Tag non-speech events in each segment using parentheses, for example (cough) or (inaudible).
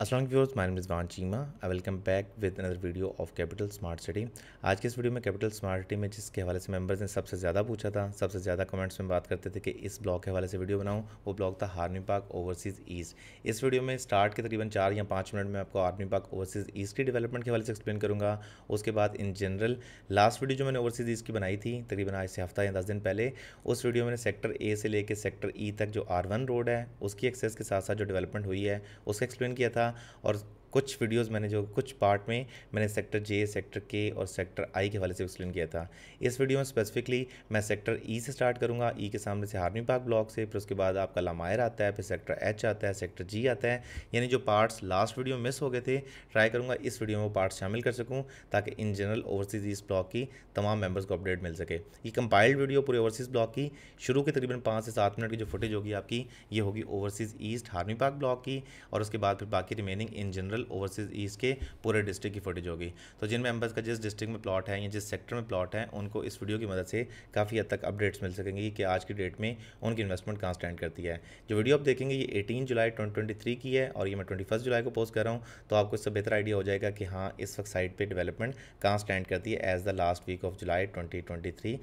Aslam viewers my name Cheema I welcome back with another video of Capital Smart City आज के इस वीडियो में कैपिटल स्मार्ट सिटी में जिसके हवाले से मेंबर्स ने सबसे ज़्यादा पूछा था सबसे ज़्यादा कमेंट्स में बात करते थे कि इस ब्लॉग के हवाले से वीडियो बनाऊं वो ब्लॉग था आर्मी पार्क ओवरसीज़ ईस्ट इस वीडियो में स्टार्ट के तकरीबन चार या पाँच मिनट में आपको आर्मी पार्क ओवरसीज़ ईस्ट की डेवलपमेंट के हवाले से एक्सप्लेन करूँगा उसके बाद इन जनरल लास्ट वीडियो जो मैंने ओवरसीज़ ईस्ट की बनाई थी तकरीबन आज से हफ्ता या दस दिन पहले उस वीडियो में सेक्टर ए से लेकर सेक्टर ई तक जो आर रोड है उसकी एक्सेस के साथ साथ जो डेवलपमेंट हुई है उसका एक्सप्लेन किया था और कुछ वीडियोस मैंने जो कुछ पार्ट में मैंने सेक्टर जे सेक्टर के और सेक्टर आई के हवाले से एक्सप्लेन किया था इस वीडियो में स्पेसिफिकली मैं सेक्टर ई e से स्टार्ट करूंगा ई e के सामने से हार्मी पार्क ब्लॉक से फिर उसके बाद आपका लामायर आता है फिर सेक्टर एच आता है सेक्टर जी आता है यानी जो पार्ट्स लास्ट वीडियो मिस हो गए थे ट्राई करूँगा इस वीडियो में वो पार्ट शामिल कर सकूँ ताकि इन जनरल ओवरसीज़ इस ब्लॉक की तमाम मेम्बर्स को अपडेट मिल सके ये कंपाइल्ड वीडियो पूरे ओवरसीज़ ब्लॉक की शुरू के तकरीबन पाँच से सात मिनट की जो फुटेज होगी आपकी ये होगी Overseas East Army Park block की और उसके बाद फिर बाकी remaining in general general Overseas East के पूरे डिस्ट्रिक्ट की फुटेज होगी तो जिन मेंबर्स का जिस डिस्ट्रिक्ट में प्लॉट है या जिस सेक्टर में प्लॉट है उनको इस वीडियो की मदद से काफ़ी हद तक अपडेट्स मिल सकेंगे कि आज की डेट में उनकी इन्वेस्टमेंट कहाँ स्टैंड करती है जो वीडियो आप देखेंगे ये एटीन जुलाई ट्वेंटी की है और ये मैं ट्वेंटी जुलाई को पोस्ट कर रहा हूँ तो आपको इससे बेहतर आइडिया हो जाएगा कि हाँ इस वक्त साइट पर डेवलपमेंट कहाँ स्टैंड करती है as the last week of July twenty twenty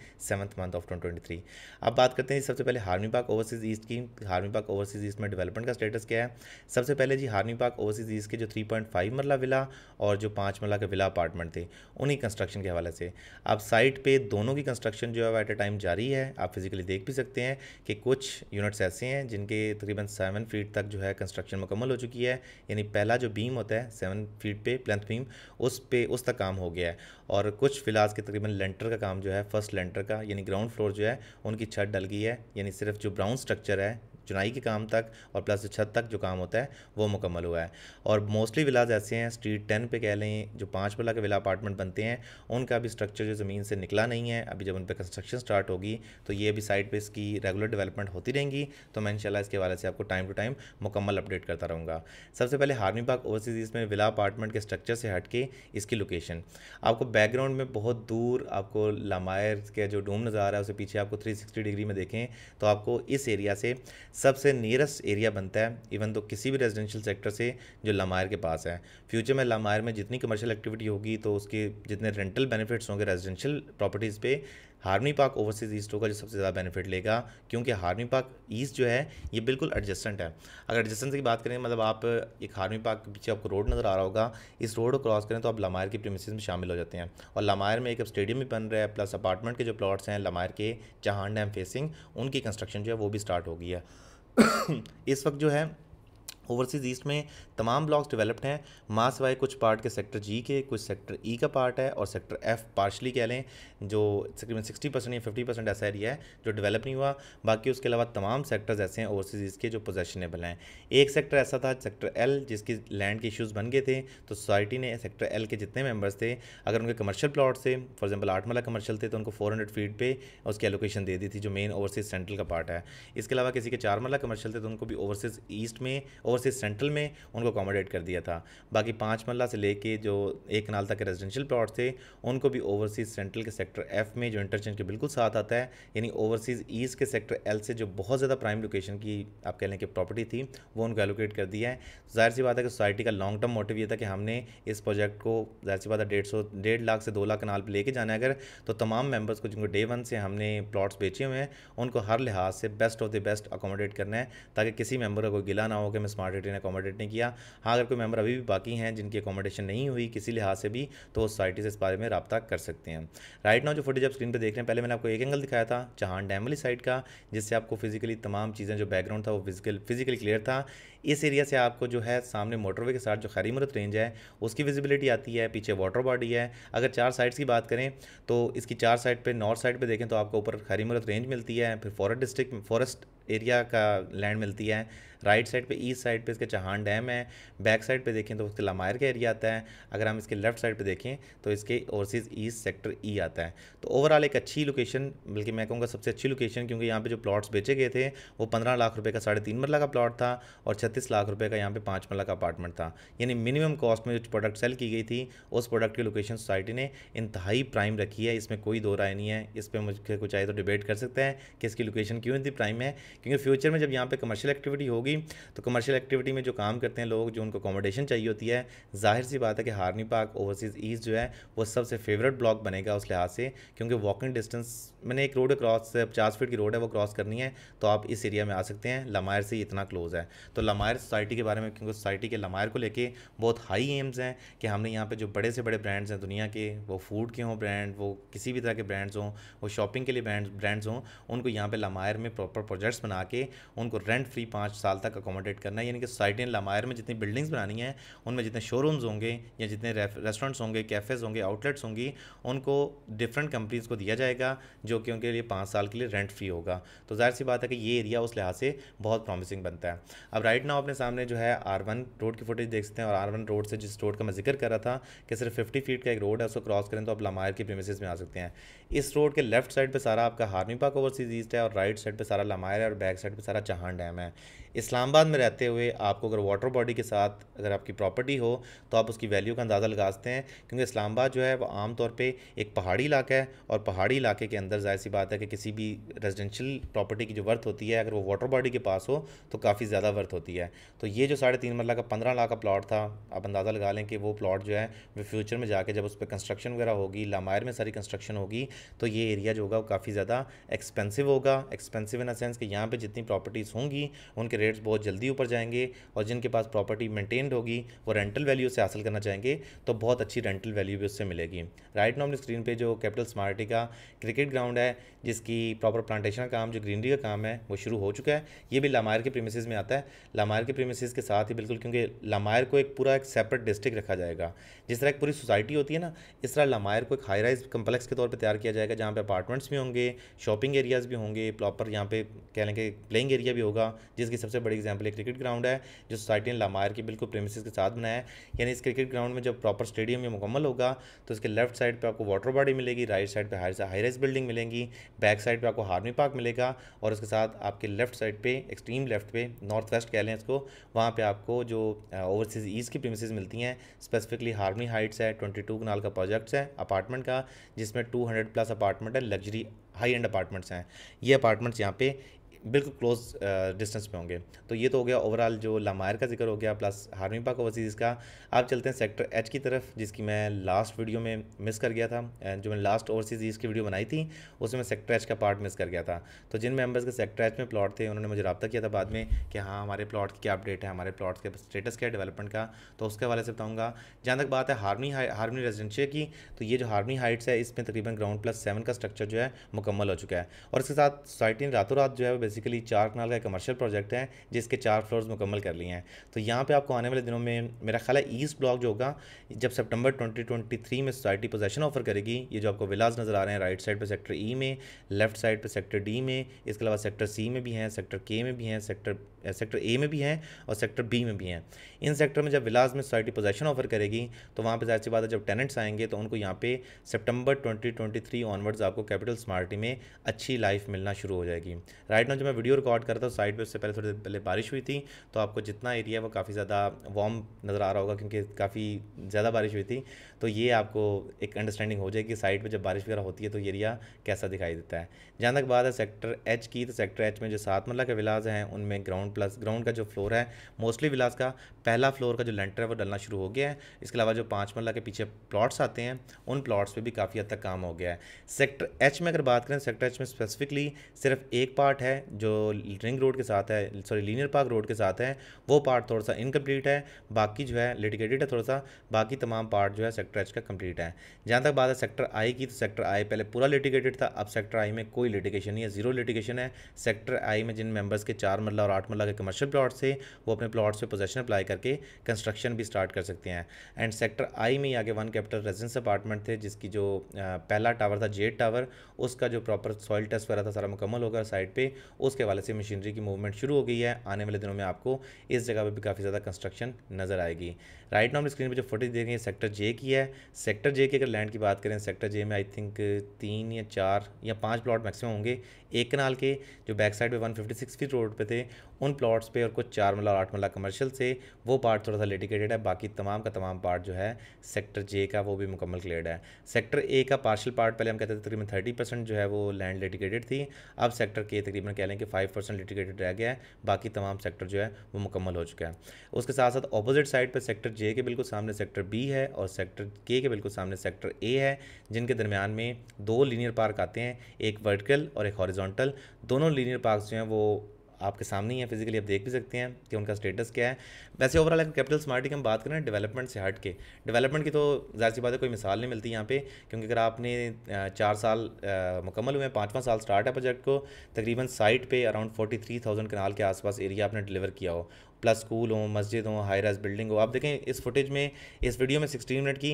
month of twenty अब बात करते हैं सबसे पहले हार्मी पार्क ओवरसीज़ ईस्ट की हार्मी पार्क ओवरसीज़ ईस्ट में डेवलपमेंट का स्टेटस क्या है सबसे पहले जी हार्मी पार्क ओवरसीज़ ईस्ट के जो three three point five marla villa और जो पाँच मरला के विला अपार्टमेंट थे उन्हीं कंस्ट्रक्शन के हवाले से अब साइट पे दोनों की कंस्ट्रक्शन जो है एट ए टाइम जारी है आप फिज़िकली देख भी सकते हैं कि कुछ यूनिट्स ऐसे हैं जिनके तकरीबन सेवन फीट तक जो है कंस्ट्रक्शन मुकम्मल हो चुकी है यानी पहला जो बीम होता है सेवन फीट पे प्लेंथ बीम उस पे उस तक काम हो गया है और कुछ फिलहाल के तकरीबन लेंटर का काम जो है फर्स्ट लेंटर का यानी ग्राउंड फ्लोर जो है उनकी छत डल गई है यानी सिर्फ जो ब्राउन स्ट्रक्चर है चुनाई के काम तक और प्लस छत तक जो काम होता है वो मुकम्मल हुआ है और मोस्टली विलाज ऐसे हैं स्ट्रीट टेन पे कह लें जो पाँच मरला के विला अपार्टमेंट बनते हैं उनका भी स्ट्रक्चर जो ज़मीन से निकला नहीं है अभी जब उन पर कंस्ट्रक्शन स्टार्ट होगी तो ये भी साइट पर इसकी रेगुलर डेवलपमेंट होती रहेंगी तो मैं इनशाला इसके हवाले से आपको टाइम टू टाइम मुकम्मल अपडेट करता रहूँगा सबसे पहले हार्मी बाग ओवरसीज़ में विला अपार्टमेंट के स्ट्रक्चर से हट के इसकी लोकेशन आपको बैकग्राउंड में बहुत दूर आपको लामायर के जो डूम नज़र आ रहा है उसे पीछे आपको थ्री डिग्री में देखें तो आपको इस एरिया से सबसे नियरेस्ट एरिया बनता है इवन तो किसी भी रेजिडेंशियल सेक्टर से जो लामायर के पास है फ्यूचर में लामायर में जितनी कमर्शियल एक्टिविटी होगी तो उसके जितने रेंटल बेनिफिट्स होंगे रेजिडेंशियल प्रॉपर्टीज़ पे हार्मी पार्क ओवरसीज़ ईस्ट होगा जो सबसे ज़्यादा बेनिफिट लेगा क्योंकि हार्मी पार्क ईस्ट जो है ये बिल्कुल एडजस्टेंट है अगर एडजस्टेंट की बात करें मतलब आप एक हार्मी पार्क के पीछे आपको रोड नज़र आ रहा होगा इस रोड को क्रॉस करें तो आप लमायर की प्रेमिस में शामिल हो जाते हैं और लमायर में एक स्टेडियम भी बन रहा है प्लस अपार्टमेंट के जो प्लाट्स हैं लमायर के जहाँ डैम फेसिंग उनकी कंस्ट्रक्शन जो है वो भी स्टार्ट हो गई है (coughs) इस वक्त जो है ओवरसीज़ ईस्ट में तमाम ब्लॉक्स डेवलप्ड हैं मास वाई कुछ पार्ट के सेक्टर जी के कुछ सेक्टर ई e का पार्ट है और सेक्टर एफ पार्शली कह लें जो तकरीबन सिक्सटी परसेंट या फिफ्टी परसेंट ऐसा एरिया है जो डेवलप नहीं हुआ बाकी उसके अलावा तमाम सेक्टर्स ऐसे हैं ओवरसीज़ ईस्ट के जो पोजेशनेबल हैं एक सेक्टर ऐसा था सेक्टर एल जिसकी लैंड के इशूज़ बन गए थे तो सोसाइटी ने सेक्टर एल के जितने मेम्बर्स थे अगर उनके कमर्शल प्लाट से फॉर एग्जाम्पल आठमला कमर्शल थे तो उनको फोर हंड्रेड फीट पर उसकी एलोकेशन दे दी थी जो मेन ओवरसीज़ सेंट्रल का पार्ट है इसके अलावा किसी के चार मरला कमर्शल थे तो उनको भी ओवरसीज़ ईस्ट में ओवरसीज सेंट्रल में उनको अकोमोडेट कर दिया था बाकी पाँच मल्ला से लेके जो एक नाल तक के रेजिडेंशियल प्लॉट थे उनको भी ओवरसीज सेंट्रल के सेक्टर एफ में जो इंटरचेंज के बिल्कुल साथ आता है यानी ओवरसीज ईस्ट के सेक्टर एल से जो बहुत ज़्यादा प्राइम लोकेशन की आप कह लें कि प्रॉपर्टी थी वो उनको एलोकेट कर दिया है जाहिर सी बात है कि सोसाइटी का लॉन्ग टर्म मोटिव ये था कि हमने इस प्रोजेक्ट को जाहिर सी बात है डेढ़ सौ डेढ़ लाख से दो लाख कनाल पर लेके जाना है अगर तो तमाम मेम्बर्स को जिनको डे वन से हमने प्लॉट्स बेचे हुए हैं उनको हर लिहाज से best of the best accommodate करना है ताकि किसी मेम्बर का कोई गिला ना हो कि मैं स्मार्ट ने अकोमोडेट नहीं किया हाँ अगर कोई मेबर अभी भी बाकी हैं जिनकी अकोमोडेशन नहीं हुई किसी लिहाज से भी तो सोसाइटी से इस बारे में रबा कर सकते हैं राइट नाउ जो फुटेज आप स्क्रीन पर देख रहे हैं पहले मैंने आपको एक एंगल दिखाया था चहान डैम वाली साइड का जिससे आपको फिजिकली तमाम चीज़ें जो बैकग्राउंड था वो फिजिकल फिजिकली क्लियर था इस एरिया से आपको जो है सामने मोटरवे के साथ जो खैरी मुरत रेंज है उसकी विजिबिलिटी आती है पीछे वाटर बॉडी है अगर चार साइड्स की बात करें तो इसकी चार साइड पर नॉर्थ साइड पर देखें तो आपको ऊपर खैरी मुरत रेंज मिलती है फिर फॉरेस्ट डिस्ट्रिक्ट फॉरेस्ट एरिया का लैंड मिलती है राइट साइड पे ईस्ट साइड पे इसके चहान डैम है बैक साइड पे देखें तो उसके लमायर का एरिया आता है अगर हम इसके लेफ्ट साइड पे देखें तो इसके ओवरसीज़ ईस्ट सेक्टर ई आता है तो ओवरऑल एक अच्छी लोकेशन बल्कि मैं कहूँगा सबसे अच्छी लोकेशन क्योंकि यहाँ पर जो प्लाट्स बेचे गए थे वो पंद्रह लाख रुपये का साढ़े तीन मरला का प्लाट था और छत्तीस लाख रुपये का यहाँ पर पाँच मरला का अपार्टमेंट था यानी मिनिमम कॉस्ट में जो प्रोडक्ट सेल की गई थी उस प्रोडक्ट की लोकेशन सोसाइटी ने इंतहाई प्राइम रखी है इसमें कोई दो राय नहीं है इस पर मुझे कुछ आए तो डिबेट कर सकते हैं कि इसकी लोकेशन क्यों इतनी प्राइम है क्योंकि फ्यूचर में जब यहाँ पे कमर्शियल एक्टिविटी होगी तो कमर्शियल एक्टिविटी में जो काम करते हैं लोग जो उनको अकोमोडेशन चाहिए होती है जाहिर सी बात है कि हारनी पार्क ओवरसीज़ ईस्ट जो है वो सबसे फेवरेट ब्लॉक बनेगा उस लिहाज से क्योंकि वॉकिंग डिस्टेंस मैंने एक रोड क्रॉस पचास फीट की रोड है वो क्रॉस करनी है तो आप इस एरिया में आ सकते हैं लमायर से इतना क्लोज़ है तो लमायर सोसाइटी के बारे में क्योंकि सोसाइटी के लमायर को लेके बहुत हाई एम्स हैं कि हमने यहाँ पर जो बड़े से बड़े ब्रांड्स हैं दुनिया के वो फूड के हों ब्रांड वो किसी भी तरह के ब्रांड्स हों वो शॉपिंग के लिए ब्रांड्स हों उनको यहाँ पर लमायर में प्रॉपर प्रोजेक्ट्स बना के उनको रेंट फ्री पाँच साल तक अकोमोडेट करना है यानी कि सोसाइटी लमायर में जितनी बिल्डिंग्स बनानी है उनमें जितने शोरूम्स होंगे या जितने रेस्टोरेंट्स होंगे कैफ़ेज़ होंगे आउटलेट्स होंगी उनको डिफरेंट कंपनीज़ को दिया जाएगा जो कि उनके लिए पाँच साल के लिए रेंट फ्री होगा तो जाहिर सी बात है कि ये एरिया उस लिहाज से बहुत प्रॉमिसिंग बनता है अब राइट नाउ अपने सामने जो है आर रोड की फुटेज देख सकते हैं और आर रोड से जिस रोड का मैं जिक्र कर रहा था कि सिर्फ फिफ्टी फीट का एक रोड है उसको क्रॉस करें तो आप लामायर के प्रेमिस में आ सकते हैं इस रोड के लेफ्ट साइड पर सारा आपका हार्मी पार्क ओवरसीज ईस्ट है और राइट साइड पर सारा लामायर है बैक साइड पे सारा चहान डैम है इस्लामाबाद में रहते हुए आपको अगर वाटर बॉडी के साथ अगर आपकी प्रॉपर्टी हो तो आप उसकी वैल्यू का अंदाज़ा लगा सकते हैं क्योंकि इस्लामाबाद जो है वो आमतौर पर एक पहाड़ी इलाका है और पहाड़ी इलाके के अंदर जाहिर सी बात है कि किसी भी रेजिडेंशियल प्रॉपर्टी की जो वर्थ होती है अगर वो वाटर बॉडी के पास हो तो काफ़ी ज़्यादा वर्थ होती है तो ये जो साढ़े तीन मरला का पंद्रह लाख का प्लाट था आप अंदाज़ा लगा लें कि वो प्लाट जो है वो फ्यूचर में जाके जब उस पर कंस्ट्रक्शन वगैरह होगी लामायर में सारी कंस्ट्रक्शन होगी तो ये एरिया जो होगा वो काफ़ी ज़्यादा एक्सपेंसिव होगा एक्सपेंसिव इन अ सेंस कि यहाँ पर जितनी प्रॉपर्टीज़ होंगी उनके रेट्स बहुत जल्दी ऊपर जाएंगे और जिनके पास प्रॉपर्टी मेंटेन्ड होगी वो रेंटल वैल्यू से हासिल करना चाहेंगे तो बहुत अच्छी रेंटल वैल्यू भी उससे मिलेगी राइट नॉम स्क्रीन पे जो कैपिटल स्मार्टी का क्रिकेट ग्राउंड है जिसकी प्रॉपर प्लांटेशन का काम जो ग्रीनरी का काम है वो शुरू हो चुका है ये भी लामायर के प्रीमिसज में आता है लामायर के प्रीमिसज के साथ ही बिल्कुल क्योंकि लामायर को एक पूरा एक सेपरेट डिस्ट्रिक्ट रखा जाएगा जिस तरह एक पूरी सोसाइटी होती है ना इस तरह लामायर को एक हाई राइज कम्प्लेक्स के तौर पर तैयार किया जाएगा जहाँ पर अपार्टमेंट्स भी होंगे शॉपिंग एरियाज़ भी होंगे प्रॉपर यहाँ पे कह लेंगे प्लेइंग एरिया भी होगा जिसकी सबसे सबसे बड़ी एग्जाम्पल एक क्रिकेट ग्राउंड है जो सोसाइटी ने लामायर की बिल्कुल प्रेमिस के साथ बनाया है यानी इस क्रिकेट ग्राउंड में जब प्रॉपर स्टेडियम ये मुकम्मल होगा तो इसके लेफ्ट साइड पर आपको वाटर बॉडी मिलेगी राइट साइड पर हाई हाई राइज बिल्डिंग मिलेंगी बैक साइड पर आपको हार्मी पार्क मिलेगा और उसके साथ आपके लेफ्ट साइड पर एक्सट्रीम लेफ्ट पे नॉर्थ वेस्ट कह लें इसको वहाँ पर आपको जो ओवरसीज़ ईस्ट की प्रेमिस मिलती हैं स्पेसिफिकली हार्मी हाइट्स है ट्वेंटी टू कनाल का प्रोजेक्ट्स है अपार्टमेंट का जिसमें टू हंड्रेड प्लस अपार्टमेंट है लग्जरी हाई एंड अपार्टमेंट्स हैं ये अपार्टमेंट्स यहाँ पे बिल्कुल क्लोज डिस्टेंस में होंगे तो ये तो हो गया ओवरऑल जो लामायर का जिक्र हो गया प्लस हारमी पाक ओवरसीज़ का आप चलते हैं सेक्टर एच की तरफ जिसकी मैं लास्ट वीडियो में मिस कर गया था जो मैंने लास्ट ओवरसीज़ की वीडियो बनाई थी उसमें मैं सेक्टर एच का पार्ट मिस कर गया था तो जिन मेम्बर्स के सेक्टर एच में प्लॉट थे उन्होंने मुझे रब्ता किया था बाद में कि हाँ हमारे प्लॉट की क्या अपडेट है हमारे प्लॉट के स्टेटस क्या है डेवलपमेंट का तो उसके हवाले से बताऊँगा जहाँ तक बात है हारमी हारमी रेजिडेंशियल की तो ये जो हारमी हाइट्स है इसमें तकरीबन ग्राउंड प्लस सेवन का स्ट्रक्चर जो है मुकम्मल हो चुका है और इसके साथ सोसाइटी ने रातों रात जो है बेसिकली चार कनाल का कमर्शियल प्रोजेक्ट है जिसके चार फ्लोर्स मुकम्मल कर लिए हैं तो यहाँ पे आपको आने वाले दिनों में मेरा ख्याल है ईस्ट ब्लॉक जो होगा जब सितंबर 2023 में सोसाइटी पोजेशन ऑफर करेगी ये जो आपको विलाज नज़र आ रहे हैं राइट साइड पर सेक्टर ई में लेफ्ट साइड पर सेक्टर डी में इसके अलावा सेक्टर सी में भी हैं सेक्टर के में भी हैं सेक्टर सेक्टर ए में भी हैं और सेक्टर बी में भी हैं इन सेक्टर में जब विलाज में सोसाइटी पोजेशन ऑफर करेगी तो वहाँ पर जाहिर सी बात है जब टेनेंट्स आएंगे तो उनको यहाँ पे सितंबर 2023 ऑनवर्ड्स आपको कैपिटल स्मार्टी में अच्छी लाइफ मिलना शुरू हो जाएगी राइट ना जब मैं वीडियो रिकॉर्ड करता हूँ था तो साइड पर उससे पहले थोड़ी देर पहले बारिश हुई थी तो आपको जितना एरिया है वो काफ़ी ज़्यादा वार्म नज़र आ रहा होगा क्योंकि काफ़ी ज़्यादा बारिश हुई थी तो ये आपको एक अंडरस्टैंडिंग हो जाए कि साइड पर जब बारिश वगैरह होती है तो एरिया कैसा दिखाई देता है जहाँ तक बात है सेक्टर एच की तो सेक्टर एच में जो सात मरला के विलाज हैं उनमें ग्राउंड प्लस ग्राउंड का जो फ्लोर है मोस्टली विलास का पहला फ्लोर का जो लेंटर है वो डलना शुरू हो गया है इसके अलावा जो पाँच मल्ला के पीछे प्लॉट्स आते हैं उन प्लॉट्स पर भी काफ़ी हद तक काम हो गया है सेक्टर एच में अगर बात करें सेक्टर एच में स्पेसिफिकली सिर्फ एक पार्ट है जो रिंग रोड के साथ है सॉरी लीनियर पार्क रोड के साथ है वो पार्ट थोड़ा सा इनकम्प्लीट है बाकी जो है लिटिकेटेड है थोड़ा सा बाकी तमाम पार्ट जो है सेक्टर एच का कम्प्लीट है जहाँ तक बात है सेक्टर आई की तो सेक्टर आई पहले पूरा लिटिकेटेड था अब सेक्टर आई में कोई लिटिकेशन नहीं है जीरो लिटिकेशन है सेक्टर आई में जिन मेंबर्स के चार मरला और आठ मरला के कमर्शियल प्लाट्स थे वो अपने प्लाट्स पर पोजेशन अप्लाई करके कंस्ट्रक्शन भी स्टार्ट कर सकते हैं एंड सेक्टर आई में ही आगे वन कैपिटल रेजिडेंस अपार्टमेंट थे जिसकी जो पहला टावर था जेड टावर उसका जो प्रॉपर सॉइल टेस्ट वगैरह था सारा मुकम्मल होगा साइड पर उसके हवाले से मशीनरी की मूवमेंट शुरू हो गई है आने वाले दिनों में आपको इस जगह पर भी काफ़ी ज़्यादा कंस्ट्रक्शन नजर आएगी राइट नाम स्क्रीन पर जो फोटेज देख रही है सेक्टर जे की है सेक्टर जे की अगर लैंड की बात करें सेक्टर जे में आई थिंक तीन या चार या पाँच प्लाट मैक्सिमम होंगे एक कनाल के जो बैक साइड पर फिफ्टी सिक्स फीट रोड पर थे उन प्लॉट्स पे और कुछ चार मल्ला और आठ मल्ला कमर्शियल से वो पार्ट थोड़ा सा लिटिकेटेड है बाकी तमाम का तमाम पार्ट जो है सेक्टर जे का वो भी मुकम्मल क्लियर है सेक्टर ए का पार्शल पार्ट पहले हम कहते थे तकरीबन थर्टी परसेंट जो है वो लैंड लिटिकेटेड थी अब सेक्टर के तकरीबन कह लें कि फाइव परसेंट लिटिकेटेड रह गया है बाकी तमाम सेक्टर जो है वो मुकम्मल हो चुका है उसके साथ साथ अपोजिट साइड पर सेक्टर जे के बिल्कुल सामने सेक्टर बी है और सेक्टर के के बिल्कुल सामने सेक्टर ए है जिनके दरमियान में दो लीनियर पार्क आते हैं एक वर्टिकल और एक हॉरिजॉन्टल दोनों लीनियर पार्क जो हैं वो आपके सामने ही है फिजिकली आप देख भी सकते हैं कि उनका स्टेटस क्या है वैसे ओवरऑल अगर कैपिटल स्मार्ट की हम बात करें डेवलपमेंट से हट के डेवलपमेंट की तो जाहिर सी बात है कोई मिसाल नहीं मिलती यहाँ पे क्योंकि अगर आपने चार साल मुकम्मल हुए हैं पाँचवा साल स्टार्ट है प्रोजेक्ट को तकरीबन साइट पर around forty three thousand kanal के आसपास एरिया आपने डिलीवर किया हो प्लस स्कूल हो मस्जिद हो राइज बिल्डिंग हो आप देखें इस फुटेज में इस वीडियो में सिक्सटी मिनट की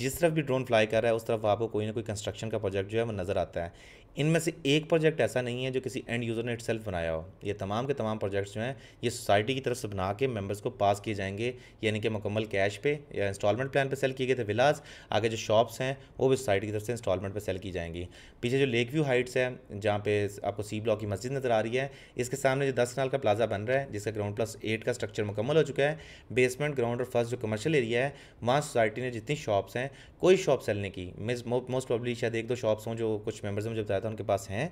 जिस तरफ भी ड्रोन फ्लाई कर रहा है उस तरफ आपको कोई ना कोई कंस्ट्रक्शन का प्रोजेक्ट जो है वो नज़र आता है इनमें से एक प्रोजेक्ट ऐसा नहीं है जो किसी एंड यूज़र ने इट बनाया हो ये तमाम के तमाम प्रोजेक्ट्स जो हैं ये सोसाइटी की तरफ से बना के मेम्बर्स को पास किए जाएंगे यानी कि मुकम्मल कैश पे या इंस्टॉलमेंट प्लान पे सेल किए गए थे विलास आगे जो शॉप्स हैं वो भी सोसाइटी की तरफ से इंस्टॉलमेंट पर सेल की जाएंगी पीछे जो लेक व्यू हाइट्स है जहाँ पे आपको सी ब्लॉक की मस्जिद नज़र आ रही है इसके सामने जो दस नाल का प्लाजा बन रहा है जिसका ग्राउंड प्लस एट का स्ट्रक्चर मुकम्मल हो चुका है बेसमेंट ग्राउंड और फर्स्ट जो कमर्शियल एरिया है वहाँ सोसाइटी ने जितनी शॉप्स हैं कोई शॉप सेल नहीं की मिस मोस्ट प्रॉब्ली शायद एक दो शॉप्स हों जो कुछ मेम्बर्स ने मुझे बताया था उनके पास हैं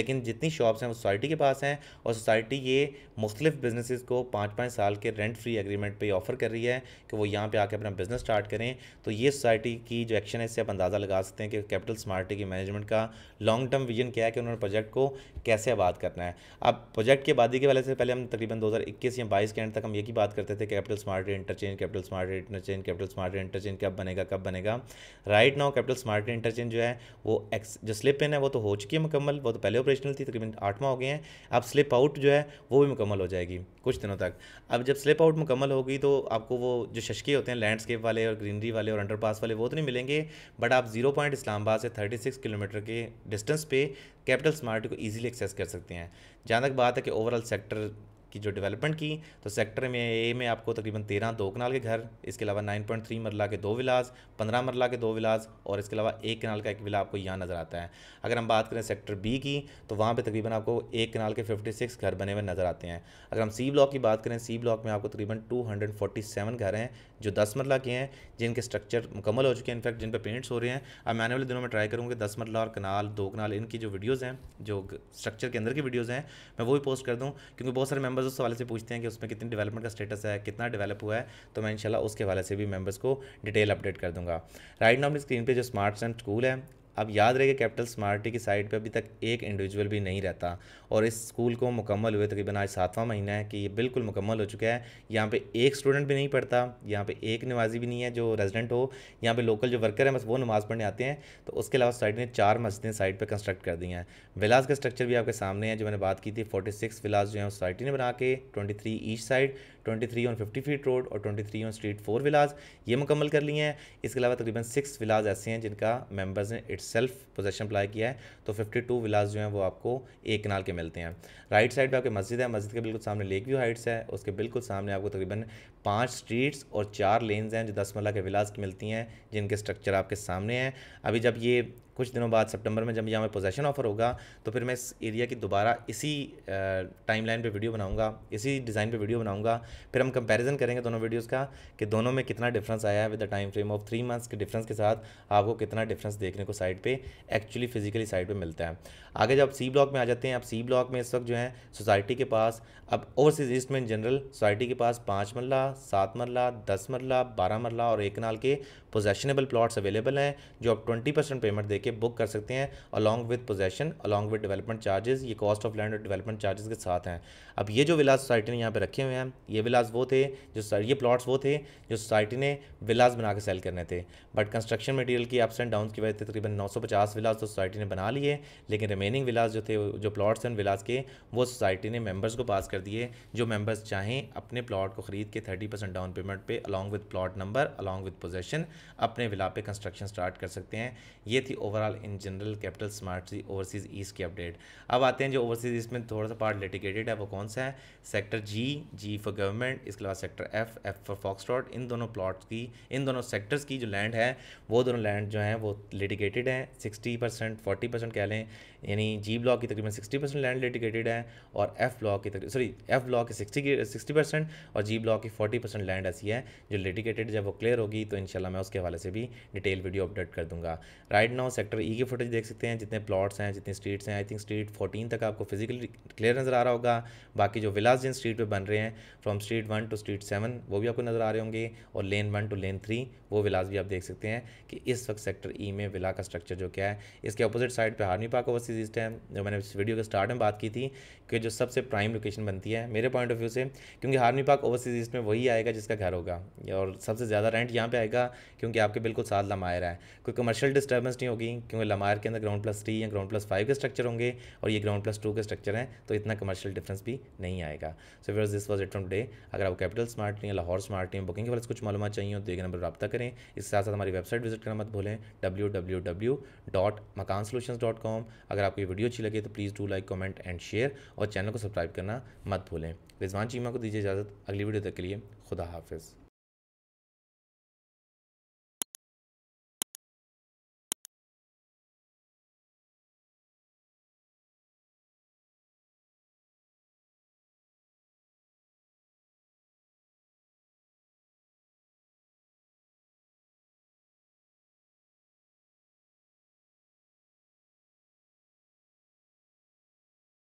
लेकिन जितनी शॉप्स हैं वो सोसाइटी के पास हैं और सोसाइटी ये मुख्तलिफ बिजनेस को पाँच पाँच साल के रेंट फ्री एग्रीमेंट पर ऑफर कर रही है कि वो यहाँ पर आकर अपना बिजनेस स्टार्ट करें तो ये सोसाइटी की जो एक्शन है इससे आप अंदाज़ा लगा सकते हैं कि कैपिटल स्मार्टी की मैनेजमेंट का लॉन्ग टर्म विजन क्या है कि उन्होंने प्रोजेक्ट को कैसे आबाद करना है अब प्रोजेक्ट की आबादी के वाले से पहले हम तकरीबन दो या बाईस के एंड तक हम यही बात करते थे Capital Smart interchange Capital Smart interchange Capital Smart interchange कब बनेगा कब बनेगा right now Capital Smart interchange जो है वो एक्स जो स्लिप इन है वो तो हो चुकी है मुकम्मल वो तो पहले ऑपरेशनल थी तकरीबन आठवा हो गए हैं अब स्लिप आउट जो है वो भी मुकम्मल हो जाएगी कुछ दिनों तक अब जब स्लिप आउट मुकम्मल होगी तो आपको वो जो शशके होते हैं लैंडस्केप वाले और ग्रीनरी वाले और अंडर वाले वो तो नहीं मिलेंगे बट आप जीरो पॉइंट इस्लामाबाद से थर्टी सिक्स किलोमीटर के डिस्टेंस पे कैपिटल स्मार्ट को ईजिली एक्सेस कर सकते हैं जहाँ तक बात है कि ओवरऑल सेक्टर की जो डेवलपमेंट की तो सेक्टर में ए में आपको तकरीबन तेरह दो कनाल के घर इसके अलावा नाइन पॉइंट थ्री मरला के दो विलास पंद्रह मरला के दो विलास और इसके अलावा एक कनाल का एक विला आपको यहाँ नज़र आता है अगर हम बात करें सेक्टर बी की तो वहाँ पर तकरीबन आपको एक कनाल के फिफ्टी सिक्स घर बने हुए नज़र आते हैं अगर हम सी ब्लॉक की बात करें सी ब्लॉक में आपको तकरीबन टू हंड्रेड फोर्टी सेवन घर हैं जो दस मरला के हैं जिनके स्ट्रक्चर मुकम्मल हो चुके हैं इनफैक्ट जिन पर पेंट्स हो रहे हैं अब मैं आने वाले दिनों में ट्राई करूँगी दस मरला और कनाल दो कनाल इनकी जो वीडियोज़ हैं जो स्ट्रक्चर के अंदर की वीडियोज़ हैं मैं वो भी पोस्ट कर दूँ क्योंकि बहुत सारे मेम्बर मेंबर्स उस हवाले से पूछते हैं कि उसमें कितनी डेवलपमेंट का स्टेटस है कितना डेवलप हुआ है तो मैं इंशाल्लाह उसके हवाले से भी मेंबर्स को डिटेल अपडेट कर दूंगा राइट नाउ स्क्रीन पे जो स्मार्ट एंड स्कूल है अब याद रहेगा कैपिटल स्मार्टी की साइट पे अभी तक एक इंडिविजुअल भी नहीं रहता और इस स्कूल को मुकम्मल हुए तकरीबन आज सातवां महीना है कि ये बिल्कुल मुकम्मल हो चुका है यहाँ पे एक स्टूडेंट भी नहीं पढ़ता यहाँ पे एक नमाजी भी नहीं है जो रेजिडेंट हो यहाँ पे लोकल जो वर्कर हैं बस वो नमाज़ पढ़ने आते हैं तो उसके अलावा साइड ने चार मस्जिदें साइड पर कंस्ट्रक्ट कर दी हैं विलास का स्ट्रक्चर भी आपके सामने है जो मैंने बात की थी फोर्टी सिक्स विलास जो है उस सोसाइटी ने बना के twenty three east side twenty three on fifty feet road और twenty three on street four villas ये मुकम्मल कर लिए हैं इसके अलावा तकरीबन सिक्स विलास ऐसे हैं जिनका मेम्बर्स ने सेल्फ पोजेशन अप्लाई किया है तो 52 विलाज जो हैं वो आपको एक किनाल के मिलते हैं राइट साइड पे आपकी मस्जिद है मस्जिद के बिल्कुल सामने लेक व्यू हाइट्स है उसके बिल्कुल सामने आपको तकरीबन पाँच स्ट्रीट्स और चार लेन्स हैं जो दस मल्ला के विलाज की मिलती हैं जिनके स्ट्रक्चर आपके सामने हैं अभी जब ये कुछ दिनों बाद सितंबर में जब यहाँ में पोजेशन ऑफर होगा तो फिर मैं इस एरिया की दोबारा इसी टाइमलाइन पे वीडियो बनाऊंगा इसी डिज़ाइन पे वीडियो बनाऊंगा फिर हम कंपैरिजन करेंगे दोनों वीडियोस का कि दोनों में कितना डिफरेंस आया है with the time frame of three months के डिफरेंस के साथ आपको कितना डिफरेंस देखने को साइड पर एक्चुअली फिजिकली साइड पर मिलता है आगे जब सी ब्लॉक में आ जाते हैं आप सी ब्लॉक में इस वक्त जो है सोसाइटी के पास अब ओवरसीज ईस्ट में इन जनरल सोसाइटी के पास पाँच मरला सात मरला दस मरला बारह मरला और एक नाल के पोजेशनेबल प्लाट्स अवेलेबल हैं जो आप ट्वेंटी पेमेंट देख लेके बुक कर सकते हैं along with possession along with development charges ये कॉस्ट ऑफ लैंड और डेवलपमेंट चार्जेस के साथ हैं अब ये जो विलास सोसाइटी ने यहाँ पे रखे हुए हैं ये विलास वो थे जो ये प्लॉट्स वो थे जो सोसाइटी ने विलास बना के सेल करने थे बट कंस्ट्रक्शन मटीरियल की अप्स एंड डाउन की वजह से तकरीबन नौ विलास तो सोसाइटी ने बना लिए लेकिन रिमेनिंग विलास जो थे जो प्लाट्स हैं विलास के वो सोसाइटी ने मेम्बर्स को पास कर दिए जो मेम्बर्स चाहें अपने प्लाट को खरीद के थर्टी परसेंट डाउन पेमेंट पर along with plot number along with possession अपने विला पे कंस्ट्रक्शन स्टार्ट कर सकते हैं ये थी over overall in general Capital Smart City Overseas East की अपडेट अब आते हैं जो ओवरसीज़ ईस्ट में थोड़ा सा पार्ट लिटिगेटेड है वो कौन सा है sector G G for government इसके अलावा sector F F for fox dot इन दोनों प्लॉट की इन दोनों सेक्टर्स की जो लैंड है वो दोनों लैंड जो हैं वो लिटिगेटेड हैं सिक्सटी परसेंट फोर्टी परसेंट कह लें यानी जी ब्लॉक की तकरीबन सिक्सटी परसेंट लैंड लिटिगेटेड है और एफ ब्लॉक की तकरीबन सॉरी एफ ब्लॉक की सिक्सटी सिक्सटी परसेंट और जी ब्लॉक की फोर्टी परसेंट लैंड ऐसी है जो लिटिगेटेड जब वो क्लियर होगी तो इनशाला मैं उसके हवाले से भी डिटेल वीडियो अपडेट कर दूंगा right now sector E e की फुटेज देख सकते हैं जितने प्लॉट्स हैं जितने स्ट्रीट्स हैं आई थिंक स्ट्रीट 14 तक आपको फिजिकली क्लियर नज़र आ रहा होगा बाकी जो विलास जिन स्ट्रीट पे बन रहे हैं from street one to street seven वो भी आपको नज़र आ रहे होंगे और lane one to lane three वो विलास भी आप देख सकते हैं कि इस वक्त सेक्टर ई e में विला का स्ट्रक्चर जो क्या है इसके अपोजिट साइड पर हारनी पाक ओवरसीज ईस्ट है जो मैंने इस वीडियो के स्टार्ट में बात की थी कि जो सबसे प्राइम लोकेशन बनती है मेरे पॉइंट ऑफ व्यू से क्योंकि हारनी पाक ओवरसीज ईस्ट में वही आएगा जिसका घर होगा और सबसे ज़्यादा रेंट यहाँ पर आएगा क्योंकि आपके बिल्कुल साथ रहा है कोई कमर्शियल डिस्टर्बेंस नहीं होगी क्योंकि लमायर के अंदर ग्राउंड प्लस थ्री या ग्राउंड प्लस फाइव के स्ट्रक्चर होंगे और ये ग्राउंड प्लस टू के स्ट्रक्चर हैं तो इतना कमर्शियल डिफरेंस भी नहीं आएगा सो फिर दिस वॉज इट फ्रॉम डे अगर आप कैपिटल स्मार्ट या लाहौर स्मार्ट या बुकिंग के बारे कुछ मालूम चाहिए तो एक नंबर रब्ता करें इसके साथ साथ हमारी वेबसाइट विजिट करना मत भूलें W W W dot Makaan dot com अगर आपको ये वीडियो अच्छी लगे तो please do like comment and share और चैनल को सब्सक्राइब करना मत भूलें रिजवान चीमा को दीजिए इजाज़त अगली वीडियो तक के लिए खुदा हाफिज़